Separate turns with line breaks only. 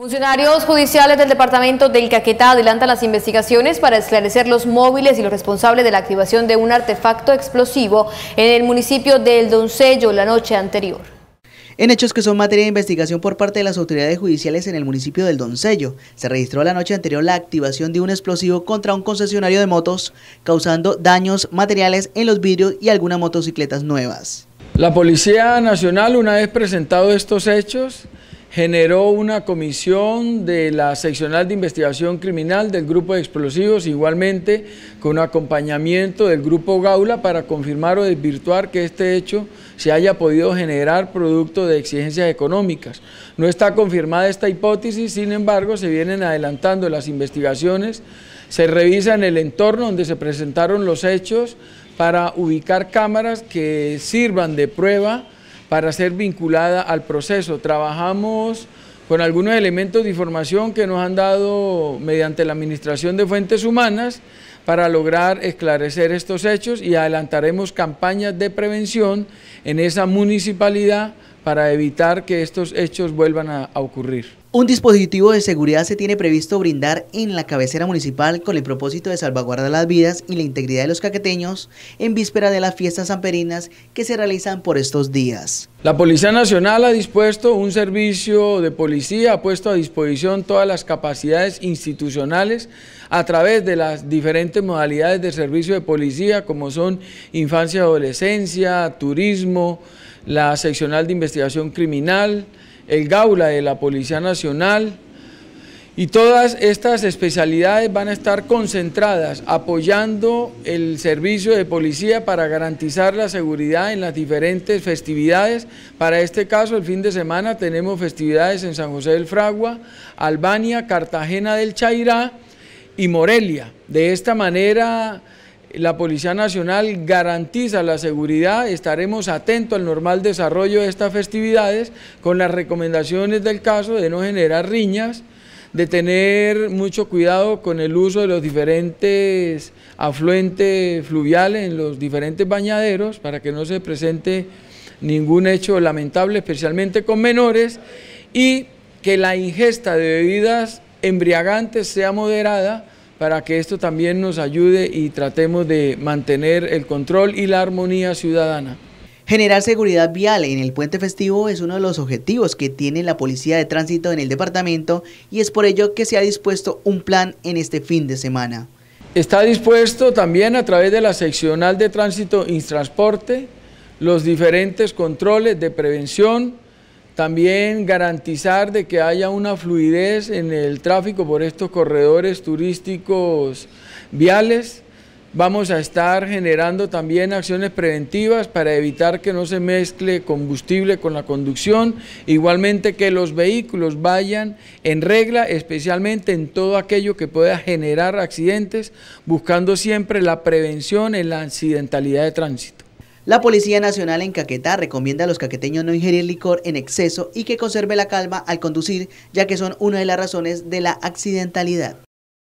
Funcionarios judiciales del departamento del Caquetá adelantan las investigaciones para esclarecer los móviles y los responsables de la activación de un artefacto explosivo en el municipio del Doncello la noche anterior. En hechos que son materia de investigación por parte de las autoridades judiciales en el municipio del Doncello, se registró la noche anterior la activación de un explosivo contra un concesionario de motos, causando daños materiales en los vidrios y algunas motocicletas nuevas.
La Policía Nacional, una vez presentado estos hechos, generó una comisión de la seccional de investigación criminal del grupo de explosivos, igualmente con acompañamiento del grupo Gaula para confirmar o desvirtuar que este hecho se haya podido generar producto de exigencias económicas. No está confirmada esta hipótesis, sin embargo, se vienen adelantando las investigaciones, se revisa en el entorno donde se presentaron los hechos para ubicar cámaras que sirvan de prueba para ser vinculada al proceso. Trabajamos con algunos elementos de información que nos han dado mediante la Administración de Fuentes Humanas para lograr esclarecer estos hechos y adelantaremos campañas de prevención en esa municipalidad para evitar que estos hechos vuelvan a, ocurrir.
Un dispositivo de seguridad se tiene previsto brindar en la cabecera municipal con el propósito de salvaguardar las vidas y la integridad de los caqueteños en víspera de las fiestas amperinas que se realizan por
estos días. La Policía Nacional ha dispuesto un servicio de policía, ha puesto a disposición todas las capacidades institucionales a través de las diferentes modalidades de servicio de policía, como son infancia y adolescencia, turismo, la seccional de investigación criminal, el GAULA de la Policía Nacional, y todas estas especialidades van a estar concentradas apoyando el servicio de policía para garantizar la seguridad en las diferentes festividades. Para este caso, el fin de semana tenemos festividades en San José del Fragua, Albania, Cartagena del Chairá, y Morelia. De esta manera, la Policía Nacional garantiza la seguridad, estaremos atentos al normal desarrollo de estas festividades con las recomendaciones del caso de no generar riñas, de tener mucho cuidado con el uso de los diferentes afluentes fluviales en los diferentes bañaderos para que no se presente ningún hecho lamentable, especialmente con menores, y que la ingesta de bebidas embriagante sea moderada para que esto también nos ayude y tratemos de mantener el control y la armonía ciudadana. Generar
seguridad vial en el puente festivo es uno de los objetivos que tiene la Policía de Tránsito en el departamento
y es por ello que se ha dispuesto un plan en este fin de semana. Está dispuesto también a través de la seccional de tránsito y transporte, los diferentes controles de prevención, también garantizar de que haya una fluidez en el tráfico por estos corredores turísticos viales. Vamos a estar generando también acciones preventivas para evitar que no se mezcle combustible con la conducción, igualmente que los vehículos vayan en regla, especialmente en todo aquello que pueda generar accidentes, buscando siempre la prevención en la accidentalidad de tránsito. La Policía Nacional en Caquetá
recomienda a los caqueteños no ingerir licor en exceso y que conserve la calma al conducir, ya que son una de las razones de la accidentalidad.